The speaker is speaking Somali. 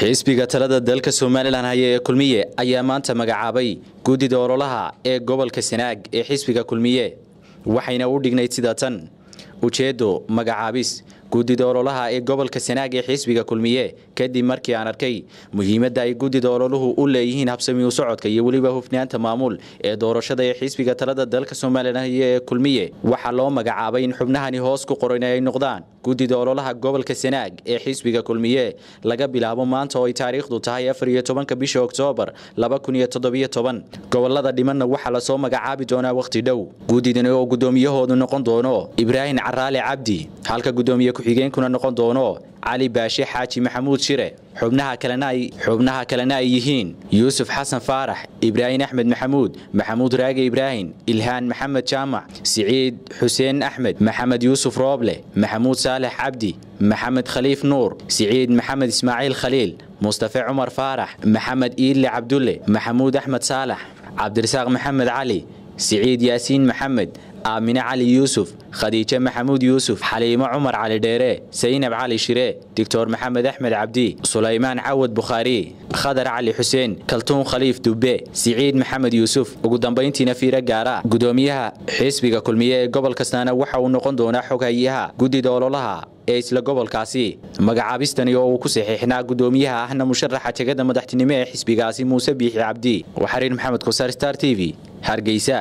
xisbiga talada dalka somalilan haya ee kulmiye ayaa maanta magacaabay guddida ololaha ee gobolka sanaag ee xisbiga kulmiye waxayna u dhignayd sida tan ujeeddo magacaabis guddida ololaha ee gobolka sanaag ee xisbiga kulmiye kadib markii aan arkay muhiimadda ay guddida ololuhu u leeyihiin habsami u socodka iyo weliba hufnaanta maamul ee doorashada ee xisbiga talada dalka somalilan haya ee kulmiye waxaa loo magacaabay in xubnahani hoos ku qoran ay noqdaan guddida ololaha gobolka sanaag ee xisbiga kulmiye laga bilaabo maanta oo ay taariikhdu tahay afar iyo tobanka bisha oktoobar laba toddobiyo gobolada dhimanna waxaa lasoo magacaabi doonaa wakhti dhow guddidani oo guddoomiyahoodu noqon doono ibraahim caraale cabdi halka guddoomiye ku-xigeenkuna noqon doono cali baashe xaaji maxamuud shire xubnaha kalena ay yihiin yuusuf xasan faarax ibraahin axmed maxamuud maxamuud raage ibraahin ilhaan maxamed jaamac siciid xuseen axmed maxamed yuusuf rooble maxamuud saalex cabdi maxamed khaliif nuur siciid maxamed ismaaciil khaliil mustafe cumar faarax maxamed iidle cabdulle maxamuud axmed saalax cabdirasaaq maxamed cali siciid yaasiin maxamed aamine cali yuusuf khadiijo maxamuud yuusuf xaliimo cumar cali dheere saynab cali shire doctor maxamed axmed cabdi sulaymaan cawad bukhaari khadar cali xuseen kaltuun khaliif dubbe siciid maxamed yuusuf ugu dambayntiina fiiro gaara gudoomiyaha xisbiga kulmiye ee gobol kastaana waxa uu noqon doonaa xoghayaha guddida ololaha ee isla gobolkaasi magacaabistani oo uu ku saxiixnaa gudoomiyaha ahna musharaxa tegada madaxtinimo ee xisbigaasi muuse biixi cabdi xariir maxamed kusaar star t v hargeysa